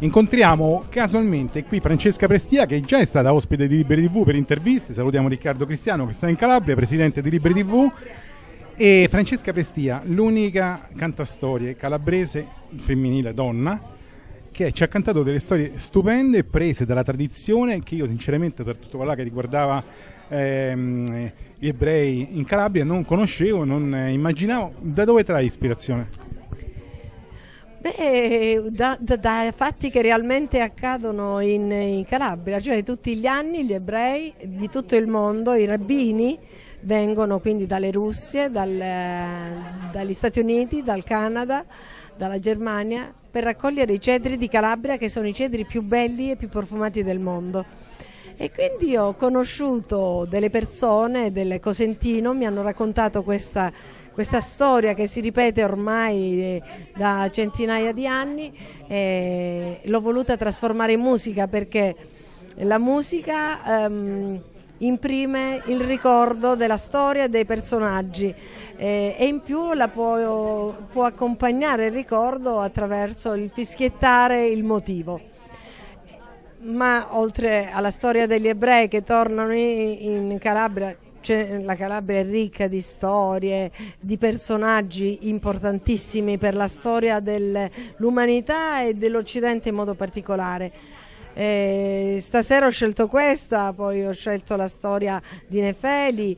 Incontriamo casualmente qui Francesca Prestia che già è stata ospite di Liberi TV per interviste, salutiamo Riccardo Cristiano che sta in Calabria, presidente di Liberi TV e Francesca Prestia, l'unica cantastorie calabrese femminile donna che ci ha cantato delle storie stupende prese dalla tradizione che io sinceramente per tutto quello che riguardava ehm, gli ebrei in Calabria non conoscevo, non immaginavo da dove trae ispirazione. Beh, da, da, da, fatti che realmente accadono in, in, Calabria, cioè tutti gli anni gli ebrei di tutto il mondo, i rabbini, vengono quindi dalle Russie, dal, dagli Stati Uniti, dal Canada, dalla Germania, per raccogliere i cedri di Calabria che sono i cedri più belli e più profumati del mondo. E quindi ho conosciuto delle persone del Cosentino, mi hanno raccontato questa questa storia che si ripete ormai eh, da centinaia di anni, eh, l'ho voluta trasformare in musica perché la musica ehm, imprime il ricordo della storia e dei personaggi eh, e in più la può, può accompagnare il ricordo attraverso il fischiettare il motivo ma oltre alla storia degli ebrei che tornano in Calabria cioè, la Calabria è ricca di storie, di personaggi importantissimi per la storia dell'umanità e dell'Occidente in modo particolare. E eh, stasera ho scelto questa, poi ho scelto la storia di Nefeli,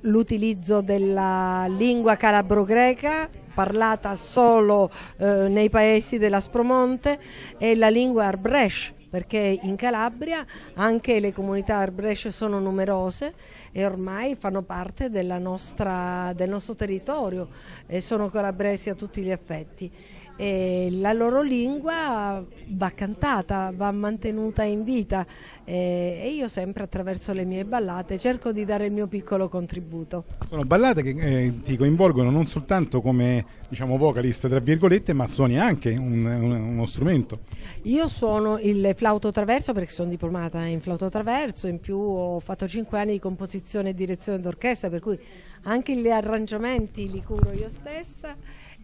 l'utilizzo della lingua calabro-greca parlata solo eh, nei paesi dell'Aspromonte e la lingua arbresh perché in Calabria anche le comunità arbresce sono numerose e ormai fanno parte nostra, del nostro territorio e sono calabresi a tutti gli effetti e la loro lingua va cantata, va mantenuta in vita e, io sempre attraverso le mie ballate cerco di dare il mio piccolo contributo. Sono ballate che eh, ti coinvolgono non soltanto come diciamo, vocalista tra virgolette ma suoni anche un, un, uno strumento. Io suono il flauto traverso perché sono diplomata in flauto traverso, in più ho fatto 5 anni di composizione e direzione d'orchestra per cui anche gli arrangiamenti li curo io stessa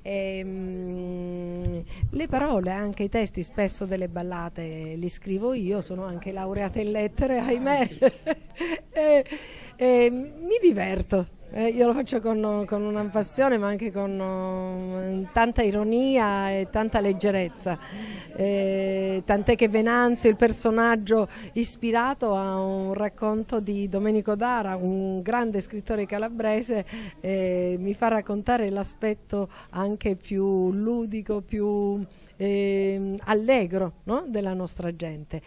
e, ehm, mh, le parole, anche i testi spesso delle ballate li scrivo io, sono anche laureata in lettere, ahimè, e, ah, e, eh, ehm, mi diverto. Eh, io lo faccio con, con, una passione ma anche con um, tanta ironia e tanta leggerezza, eh, tant'è che Venanzio, il personaggio ispirato a un racconto di Domenico Dara, un grande scrittore calabrese, eh, mi fa raccontare l'aspetto anche più ludico, più ehm, allegro no? della nostra gente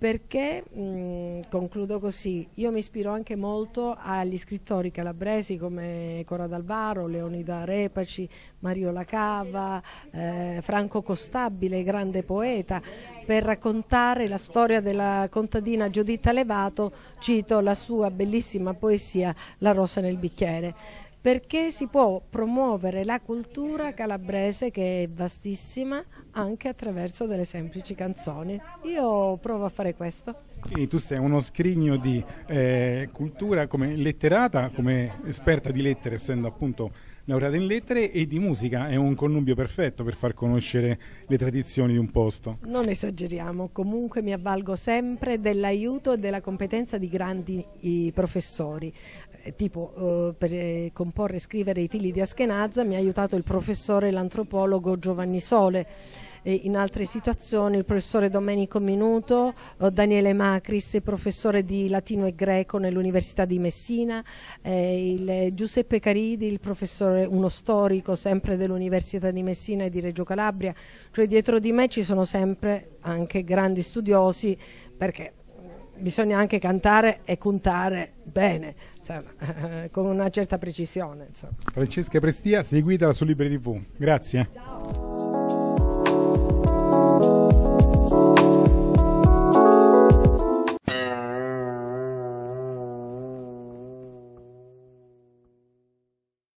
perché, mh, concludo così, io mi ispiro anche molto agli scrittori calabresi come Cora D'Alvaro, Leonida Repaci, Mario Lacava, eh, Franco Costabile, grande poeta, per raccontare la storia della contadina Giuditta Levato, cito la sua bellissima poesia La rosa nel bicchiere perché si può promuovere la cultura calabrese che è vastissima anche attraverso delle semplici canzoni. Io provo a fare questo. Quindi tu sei uno scrigno di eh, cultura come letterata, come esperta di lettere, essendo appunto laureata in lettere e di musica, è un connubio perfetto per far conoscere le tradizioni di un posto. Non esageriamo, comunque mi avvalgo sempre dell'aiuto e della competenza di grandi professori eh, tipo eh, per eh, comporre e scrivere i figli di Askenazza mi ha aiutato il professore e l'antropologo Giovanni Sole in altre situazioni il professore Domenico Minuto, eh, Daniele Macris, professore di latino e greco nell'Università di Messina, eh, Giuseppe Caridi, il professore, uno storico sempre dell'Università di Messina e di Reggio Calabria, cioè dietro di me ci sono sempre anche grandi studiosi perché bisogna anche cantare e contare bene, insomma, con una certa precisione. Insomma. Francesca Prestia, seguitela su Libri TV. Grazie. Ciao.